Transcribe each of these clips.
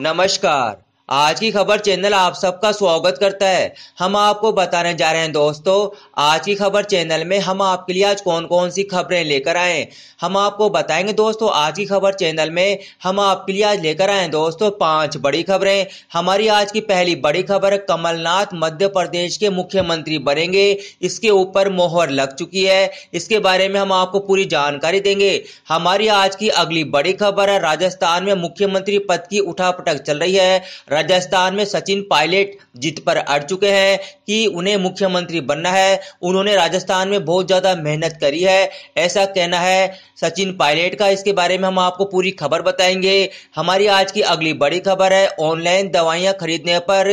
नमस्कार आज की खबर चैनल आप सबका स्वागत करता है हम आपको बताने जा रहे हैं दोस्तों आज की खबर चैनल में हम आपके लिए आज कौन कौन सी खबरें लेकर आए हम आपको बताएंगे दोस्तों आज की खबर चैनल में हम आपके लिए आज लेकर आए दोस्तों पांच बड़ी खबरें हमारी आज की पहली बड़ी खबर कमलनाथ मध्य प्रदेश के मुख्यमंत्री बनेंगे इसके ऊपर मोहर लग चुकी है इसके बारे में हम आपको पूरी जानकारी देंगे हमारी आज की अगली बड़ी खबर है राजस्थान में मुख्यमंत्री पद की उठापटक चल रही है राजस्थान में सचिन पायलट जीत पर अड़ चुके हैं कि उन्हें मुख्यमंत्री बनना है उन्होंने राजस्थान में बहुत ज़्यादा मेहनत करी है ऐसा कहना है सचिन पायलट का इसके बारे में हम आपको पूरी खबर बताएंगे हमारी आज की अगली बड़ी खबर है ऑनलाइन दवाइयां खरीदने पर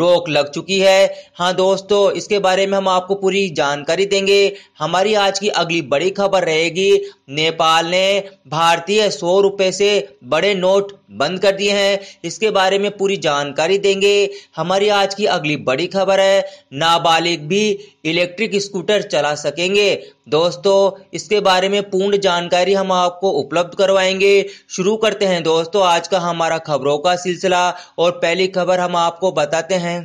रोक लग चुकी है हाँ दोस्तों इसके बारे में हम आपको पूरी जानकारी देंगे हमारी आज की अगली बड़ी खबर रहेगी नेपाल ने भारतीय सौ रुपये से बड़े नोट बंद कर दिए हैं इसके बारे में पूरी जानकारी देंगे हमारी आज की अगली बड़ी खबर है नाबालिग भी इलेक्ट्रिक स्कूटर चला सकेंगे दोस्तों इसके बारे में पूर्ण जानकारी हम आपको उपलब्ध करवाएंगे शुरू करते हैं दोस्तों आज का हमारा खबरों का सिलसिला और पहली खबर हम आपको बताते हैं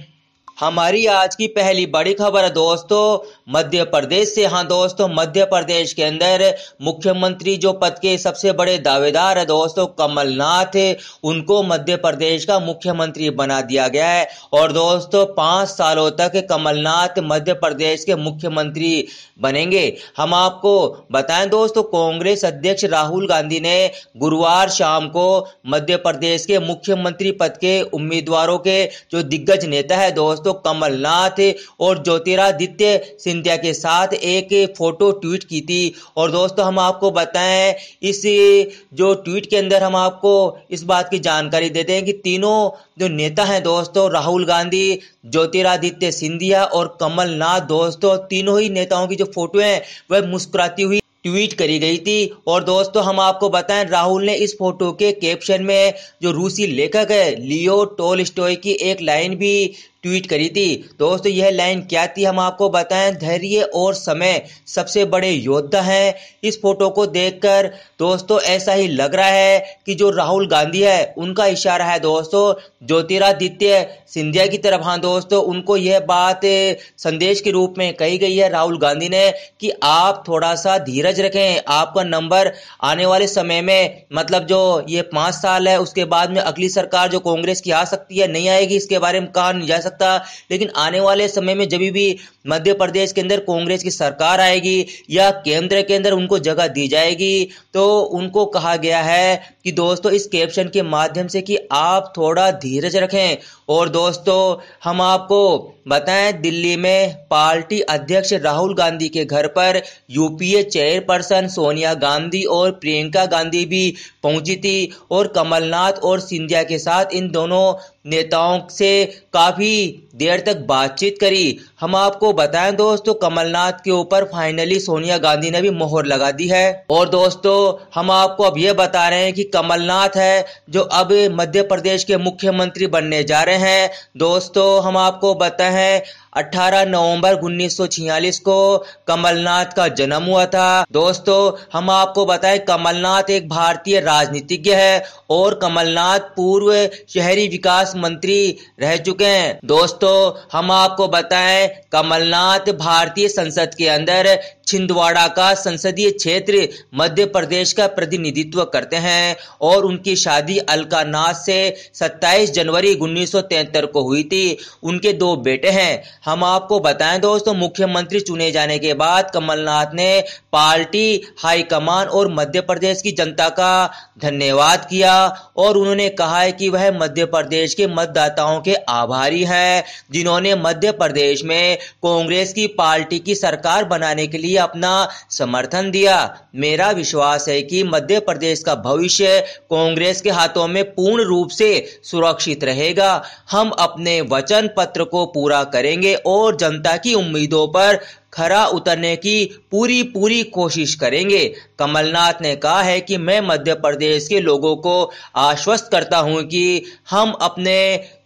हमारी आज की पहली बड़ी खबर है दोस्तों मध्य प्रदेश से हाँ दोस्तों मध्य प्रदेश के अंदर मुख्यमंत्री जो पद के सबसे बड़े दावेदार है दोस्तों कमलनाथ उनको मध्य प्रदेश का मुख्यमंत्री बना दिया गया है और दोस्तों पांच सालों तक कमलनाथ मध्य प्रदेश के मुख्यमंत्री बनेंगे हम आपको बताएं दोस्तों कांग्रेस अध्यक्ष राहुल गांधी ने गुरुवार शाम को मध्य प्रदेश के मुख्यमंत्री पद के उम्मीदवारों के जो दिग्गज नेता है दोस्तों दोस्तों कमलनाथ और ज्योतिरादित्य सिंधिया के साथ एक फोटो ट्वीट की थी और दोस्तों हम आपको बताएं इस जो ट्वीट के अंदर हम आपको इस बात की जानकारी देते हैं कि तीनों जो नेता हैं दोस्तों राहुल गांधी ज्योतिरादित्य सिंधिया और कमलनाथ दोस्तों तीनों ही नेताओं की जो फोटो है वह मुस्कुराती हुई ट्वीट करी गई थी और दोस्तों हम आपको बताएं राहुल ने इस फोटो के कैप्शन में जो रूसी लेखक है लियो टोल की एक लाइन भी ट्वीट करी थी दोस्तों यह लाइन क्या थी हम आपको बताएं धैर्य और समय सबसे बड़े योद्धा हैं इस फोटो को देखकर दोस्तों ऐसा ही लग रहा है कि जो राहुल गांधी है उनका इशारा है दोस्तों ज्योतिरादित्य सिंधिया की तरफ हाँ दोस्तों उनको यह बात संदेश के रूप में कही गई है राहुल गांधी ने कि आप थोड़ा सा धीरज रखें आपका नंबर आने वाले समय में मतलब जो ये पाँच साल है उसके बाद में अगली सरकार जो कांग्रेस की आ सकती है नहीं आएगी इसके बारे में कहा नहीं जा सकता सकता लेकिन आने वाले समय में जब भी मध्य प्रदेश के अंदर कांग्रेस की सरकार आएगी या केंद्र के अंदर उनको जगह दी जाएगी तो उनको कहा गया है कि दोस्तों इस कैप्शन के माध्यम से कि आप थोड़ा धीरज रखें और दोस्तों हम आपको बताएं दिल्ली में पार्टी अध्यक्ष राहुल गांधी के घर पर यूपीए चेयरपर्सन सोनिया गांधी और प्रियंका गांधी भी पहुंची थी और कमलनाथ और सिंधिया के साथ इन दोनों नेताओं से काफ़ी देर तक बातचीत करी हम आपको बताएं दोस्तों कमलनाथ के ऊपर फाइनली सोनिया गांधी ने भी मोहर लगा दी है और दोस्तों हम आपको अब ये बता रहे हैं कि कमलनाथ है जो अब मध्य प्रदेश के मुख्यमंत्री बनने जा रहे हैं दोस्तों हम आपको बताएं 18 नवंबर 1946 को कमलनाथ का जन्म हुआ था दोस्तों हम आपको बताएं कमलनाथ एक भारतीय राजनीतिज्ञ है और कमलनाथ पूर्व शहरी विकास मंत्री रह चुके हैं दोस्तों हम आपको बताएं कमलनाथ भारतीय संसद के अंदर छिंदवाड़ा का संसदीय क्षेत्र मध्य प्रदेश का प्रतिनिधित्व करते हैं और उनकी शादी अलका नाथ से 27 जनवरी 1973 को हुई थी उनके दो बेटे हैं हम आपको बताएं दोस्तों मुख्यमंत्री चुने जाने के बाद कमलनाथ ने पार्टी हाईकमान और मध्य प्रदेश की जनता का धन्यवाद किया और उन्होंने कहा है कि वह मध्य प्रदेश के मतदाताओं के आभारी हैं जिन्होंने मध्य प्रदेश में कांग्रेस की पार्टी की सरकार बनाने के लिए अपना समर्थन दिया मेरा विश्वास है कि मध्य प्रदेश का भविष्य कांग्रेस के हाथों में पूर्ण रूप से सुरक्षित रहेगा हम अपने वचन पत्र को पूरा करेंगे और जनता की उम्मीदों पर खरा उतरने की पूरी पूरी कोशिश करेंगे कमलनाथ ने कहा है कि मैं मध्य प्रदेश के लोगों को आश्वस्त करता हूं कि हम अपने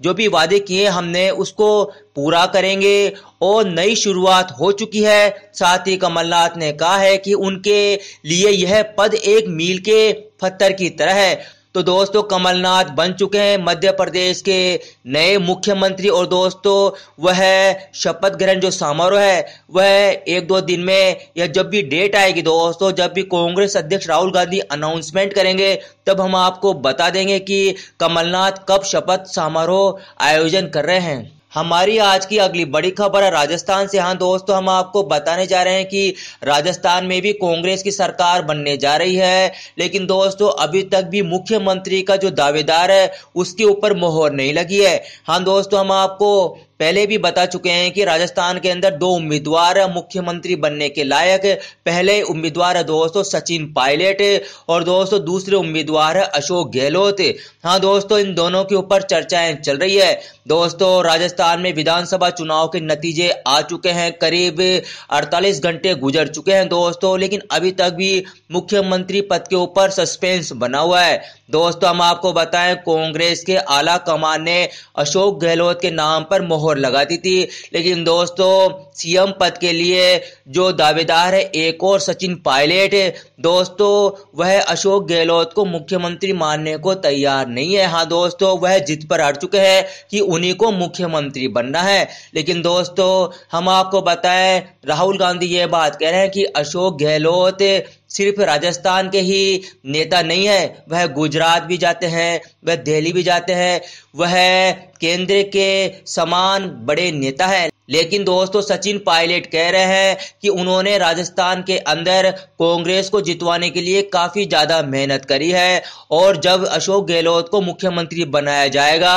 जो भी वादे किए हमने उसको पूरा करेंगे और नई शुरुआत हो चुकी है साथ ही कमलनाथ ने कहा है कि उनके लिए यह पद एक मील के पत्थर की तरह है तो दोस्तों कमलनाथ बन चुके हैं मध्य प्रदेश के नए मुख्यमंत्री और दोस्तों वह शपथ ग्रहण जो समारोह है वह एक दो दिन में या जब भी डेट आएगी दोस्तों जब भी कांग्रेस अध्यक्ष राहुल गांधी अनाउंसमेंट करेंगे तब हम आपको बता देंगे कि कमलनाथ कब शपथ समारोह आयोजन कर रहे हैं हमारी आज की अगली बड़ी खबर है राजस्थान से हाँ दोस्तों हम आपको बताने जा रहे हैं कि राजस्थान में भी कांग्रेस की सरकार बनने जा रही है लेकिन दोस्तों अभी तक भी मुख्यमंत्री का जो दावेदार है उसके ऊपर मोहर नहीं लगी है हाँ दोस्तों हम आपको पहले भी बता चुके हैं कि राजस्थान के अंदर दो उम्मीदवार मुख्यमंत्री बनने के लायक पहले उम्मीदवार दोस्तों सचिन पायलट और दोस्तों दूसरे उम्मीदवार अशोक गहलोत हाँ दोस्तों इन दोनों के ऊपर चर्चाएं चल रही है दोस्तों राजस्थान में विधानसभा चुनाव के नतीजे आ चुके हैं करीब 48 घंटे गुजर चुके हैं दोस्तों लेकिन अभी तक भी मुख्यमंत्री पद के ऊपर सस्पेंस बना हुआ है दोस्तों हम आपको बताएं कांग्रेस के आला कमान ने अशोक गहलोत के नाम पर मोह मोहर लगा दी थी लेकिन दोस्तों सीएम पद के लिए जो दावेदार है एक और सचिन पायलट दोस्तों वह अशोक गहलोत को मुख्यमंत्री मानने को तैयार नहीं है हाँ दोस्तों वह जिद पर अड़ चुके हैं कि उन्हीं को मुख्यमंत्री बनना है लेकिन दोस्तों हम आपको बताएं राहुल गांधी ये बात कह रहे हैं कि अशोक गहलोत सिर्फ राजस्थान के ही नेता नहीं है वह गुजरात भी जाते हैं वह दिल्ली भी जाते हैं वह केंद्र के समान बड़े नेता हैं लेकिन दोस्तों सचिन पायलट कह रहे हैं कि उन्होंने राजस्थान के अंदर कांग्रेस को जितवाने के लिए काफ़ी ज़्यादा मेहनत करी है और जब अशोक गहलोत को मुख्यमंत्री बनाया जाएगा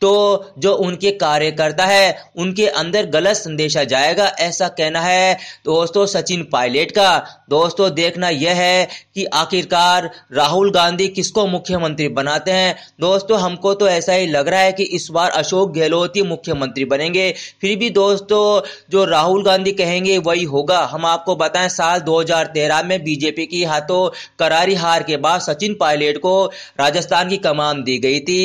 तो जो उनके कार्यकर्ता है उनके अंदर गलत संदेशा जाएगा ऐसा कहना है दोस्तों सचिन पायलट का दोस्तों देखना यह है कि आखिरकार राहुल गांधी किसको मुख्यमंत्री बनाते हैं दोस्तों हमको तो ऐसा ही लग रहा है कि इस बार अशोक गहलोत ही मुख्यमंत्री बनेंगे फिर भी दोस्तों दोस्तों तो जो राहुल गांधी कहेंगे वही होगा हम आपको बताएं साल 2013 में बीजेपी की हाथों करारी हार के बाद सचिन पायलट को राजस्थान की कमान दी गई थी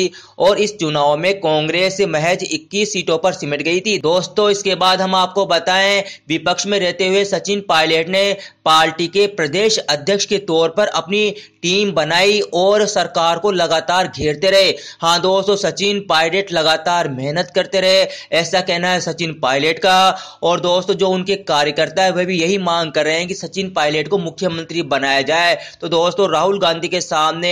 और इस चुनाव में कांग्रेस महज 21 सीटों पर सिमट गई थी दोस्तों इसके बाद हम आपको बताएं विपक्ष में रहते हुए सचिन पायलट ने पार्टी के प्रदेश अध्यक्ष के तौर पर अपनी टीम बनाई और सरकार को लगातार घेरते रहे हाँ दोस्तों सचिन पायलट लगातार मेहनत करते रहे ऐसा कहना है सचिन पायलट पायलट का और दोस्तों जो उनके कार्यकर्ता है वह भी यही मांग कर रहे हैं कि सचिन पायलट को मुख्यमंत्री बनाया जाए तो दोस्तों राहुल गांधी के सामने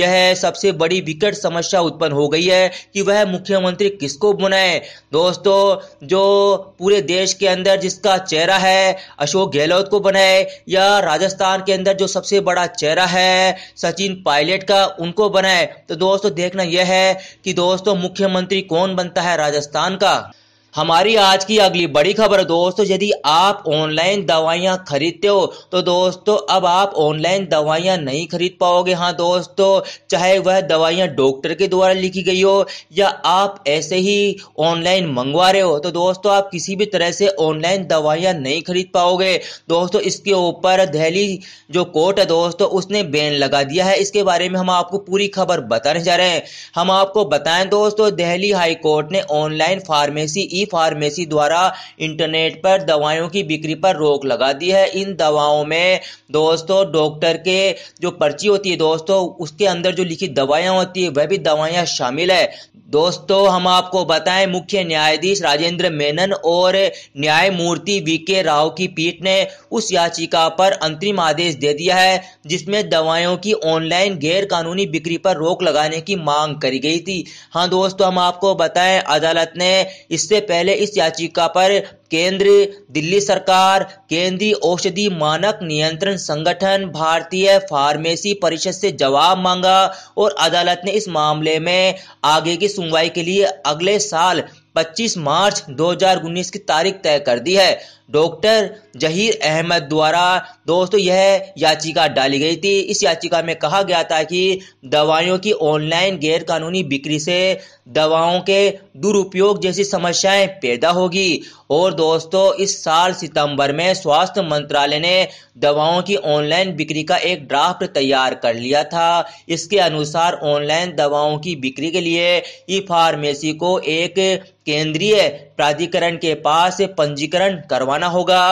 यह सबसे बड़ी विकट समस्या उत्पन्न हो गई है कि वह मुख्यमंत्री किसको बनाए दोस्तों जो पूरे देश के अंदर जिसका चेहरा है अशोक गहलोत को बनाए या राजस्थान के अंदर जो सबसे बड़ा चेहरा है सचिन पायलट का उनको बनाए तो दोस्तों देखना यह है कि दोस्तों मुख्यमंत्री कौन बनता है राजस्थान का हमारी आज की अगली बड़ी खबर दोस्तों यदि आप ऑनलाइन दवाइयाँ खरीदते हो तो दोस्तों अब आप ऑनलाइन दवाइयाँ नहीं खरीद पाओगे हाँ दोस्तों चाहे वह दवाइयां डॉक्टर के द्वारा लिखी गई हो या आप ऐसे ही ऑनलाइन मंगवा रहे हो तो दोस्तों आप किसी भी तरह से ऑनलाइन दवाइयाँ नहीं खरीद पाओगे दोस्तों इसके ऊपर दहली जो कोर्ट है दोस्तों उसने बैन लगा दिया है इसके बारे में हम आपको पूरी खबर बताने जा रहे हैं हम आपको बताएं दोस्तों दहली हाई कोर्ट ने ऑनलाइन फार्मेसी ई फार्मेसी द्वारा इंटरनेट पर दवाओं की बिक्री पर रोक लगा दी है इन दवाओं में दोस्तों डॉक्टर के जो पर्ची होती है दोस्तों उसके अंदर जो लिखी दवाइयाँ होती है वह भी दवाइयाँ शामिल है दोस्तों हम आपको बताएं मुख्य न्यायाधीश राजेंद्र मेनन और न्यायमूर्ति वी के राव की पीठ ने उस याचिका पर अंतरिम आदेश दे दिया है जिसमें दवाओं की ऑनलाइन गैर कानूनी बिक्री पर रोक लगाने की मांग करी गई थी हाँ दोस्तों हम आपको बताएं अदालत ने इससे पहले इस याचिका पर केंद्र दिल्ली सरकार केंद्रीय औषधि मानक नियंत्रण संगठन भारतीय फार्मेसी परिषद से जवाब मांगा और अदालत ने इस मामले में आगे की सुनवाई के लिए अगले साल 25 मार्च 2019 की तारीख तय कर दी है डॉक्टर जहीर अहमद द्वारा दोस्तों यह याचिका डाली गई थी इस याचिका में कहा गया था कि दवाइयों की ऑनलाइन गैरकानूनी बिक्री से दवाओं के दुरुपयोग जैसी समस्याएं पैदा होगी और दोस्तों इस साल सितंबर में स्वास्थ्य मंत्रालय ने दवाओं की ऑनलाइन बिक्री का एक ड्राफ्ट तैयार कर लिया था इसके अनुसार ऑनलाइन दवाओं की बिक्री के लिए ई फार्मेसी को एक केंद्रीय प्राधिकरण के पास पंजीकरण करवाना होगा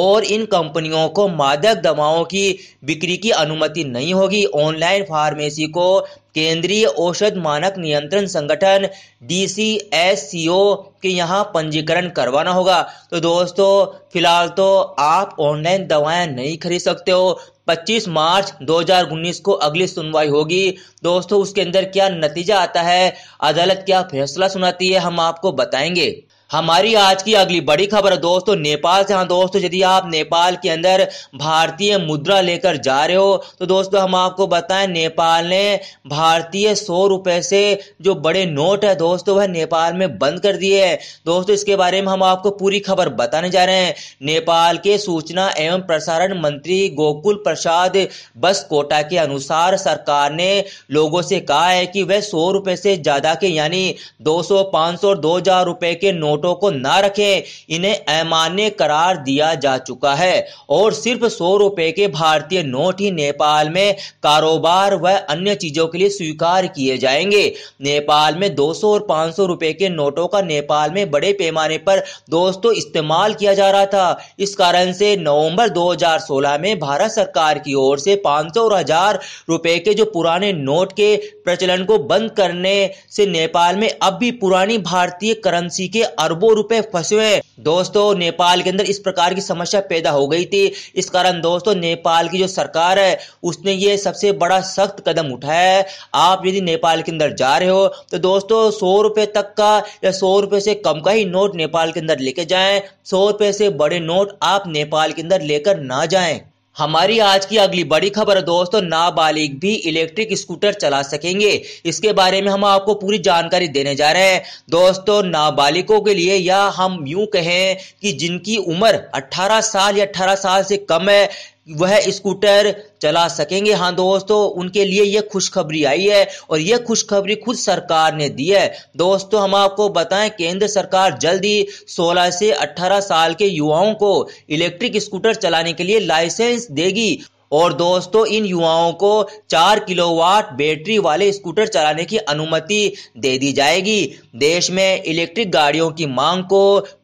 और इन कंपनियों को मादक दवाओं की बिक्री की अनुमति नहीं होगी ऑनलाइन फार्मेसी को केंद्रीय औषध मानक नियंत्रण संगठन डी सी एस सी ओ के यहाँ पंजीकरण करवाना होगा तो दोस्तों फिलहाल तो आप ऑनलाइन दवाएं नहीं खरीद सकते हो 25 मार्च 2019 को अगली सुनवाई होगी दोस्तों उसके अंदर क्या नतीजा आता है अदालत क्या फैसला सुनाती है हम आपको बताएंगे हमारी आज की अगली बड़ी खबर दोस्तों नेपाल से हाँ दोस्तों यदि आप नेपाल के अंदर भारतीय मुद्रा लेकर जा रहे हो तो दोस्तों हम आपको बताएं नेपाल ने भारतीय सौ रुपए से जो बड़े नोट है दोस्तों वह नेपाल में बंद कर दिए है दोस्तों इसके बारे में हम आपको पूरी खबर बताने जा रहे हैं नेपाल के सूचना एवं प्रसारण मंत्री गोकुल प्रसाद बस कोटा के अनुसार सरकार ने लोगों से कहा है कि वह सौ रुपए से ज्यादा के यानी दो सौ पांच सौ दो हजार रुपए के नोट नोटों को ना रखें इन्हें अमान्य करार दिया जा चुका है और सिर्फ सौ रुपए के भारतीय नोट ही नेपाल में कारोबार व अन्य चीजों के लिए स्वीकार किए जाएंगे नेपाल में 200 और 500 रुपए के नोटों का नेपाल में बड़े पैमाने पर दोस्तों इस्तेमाल किया जा रहा था इस कारण से नवंबर 2016 में भारत सरकार की ओर से 500 और हजार रुपए के जो पुराने नोट के प्रचलन को बंद करने से नेपाल में अब भी पुरानी भारतीय करेंसी के अरबों रुपए फंसे हुए दोस्तों नेपाल के अंदर इस प्रकार की समस्या पैदा हो गई थी इस कारण दोस्तों नेपाल की जो सरकार है उसने ये सबसे बड़ा सख्त कदम उठाया है आप यदि नेपाल के अंदर जा रहे हो तो दोस्तों सौ रुपए तक का या सौ रुपए से कम का ही नोट नेपाल के अंदर लेके जाए सौ रुपए से बड़े नोट आप नेपाल के अंदर लेकर ना जाए हमारी आज की अगली बड़ी खबर है दोस्तों नाबालिग भी इलेक्ट्रिक स्कूटर चला सकेंगे इसके बारे में हम आपको पूरी जानकारी देने जा रहे हैं दोस्तों नाबालिगों के लिए या हम यूं कहें कि जिनकी उम्र 18 साल या 18 साल से कम है वह स्कूटर चला सकेंगे हाँ दोस्तों उनके लिए यह खुशखबरी आई है और यह खुशखबरी खुद सरकार ने दी है दोस्तों हम आपको बताएं केंद्र सरकार जल्द ही 16 से 18 साल के युवाओं को इलेक्ट्रिक स्कूटर चलाने के लिए लाइसेंस देगी और दोस्तों इन युवाओं को चार किलोवाट बैटरी वाले स्कूटर चलाने की अनुमति दे दी जाएगी देश में इलेक्ट्रिक गाड़ियों की मांग को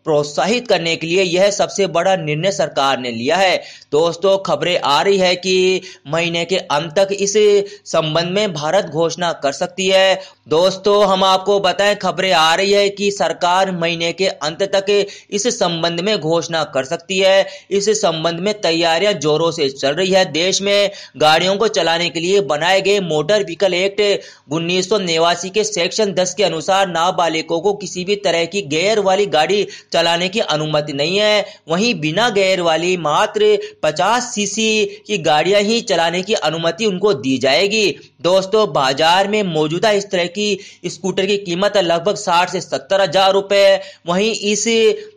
प्रोत्साहित करने के लिए यह सबसे बड़ा निर्णय सरकार ने लिया है दोस्तों खबरें आ रही है कि महीने के अंत तक इस संबंध में भारत घोषणा कर सकती है दोस्तों हम आपको बताएं खबरें आ रही है कि सरकार महीने के अंत तक इस संबंध में घोषणा कर सकती है इस संबंध में तैयारियां जोरों से चल रही है देश में गाड़ियों को चलाने के लिए बनाए गए मोटर व्हीकल एक्ट उन्नीस के सेक्शन दस के अनुसार नाबालिगों को किसी भी तरह की गेयर वाली गाड़ी चलाने की अनुमति नहीं है वहीं बिना गेयर वाली मात्र 50 सीसी की गाड़ियां ही चलाने की अनुमति उनको दी जाएगी दोस्तों बाजार में मौजूदा इस तरह की स्कूटर की कीमत लगभग साठ से सत्तर हजार रुपए वहीं इस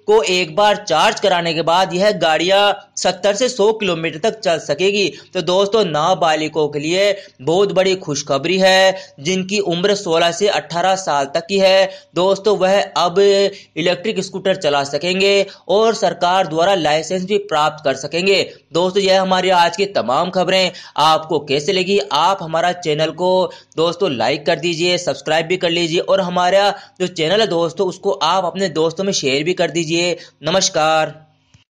को एक बार चार्ज कराने के बाद यह गाड़ियां सत्तर से सौ किलोमीटर तक चल सकेगी तो दोस्तों नाबालिगों के लिए बहुत बड़ी खुशखबरी है जिनकी उम्र 16 से 18 साल तक की है दोस्तों वह अब इलेक्ट्रिक स्कूटर चला सकेंगे और सरकार द्वारा लाइसेंस भी प्राप्त कर सकेंगे दोस्तों यह हमारी आज की तमाम खबरें आपको कैसे लगी आप हमारा चैनल को दोस्तों लाइक कर दीजिए सब्सक्राइब भी कर लीजिए और हमारा जो चैनल है दोस्तों उसको आप अपने दोस्तों में शेयर भी कर दीजिए नमस्कार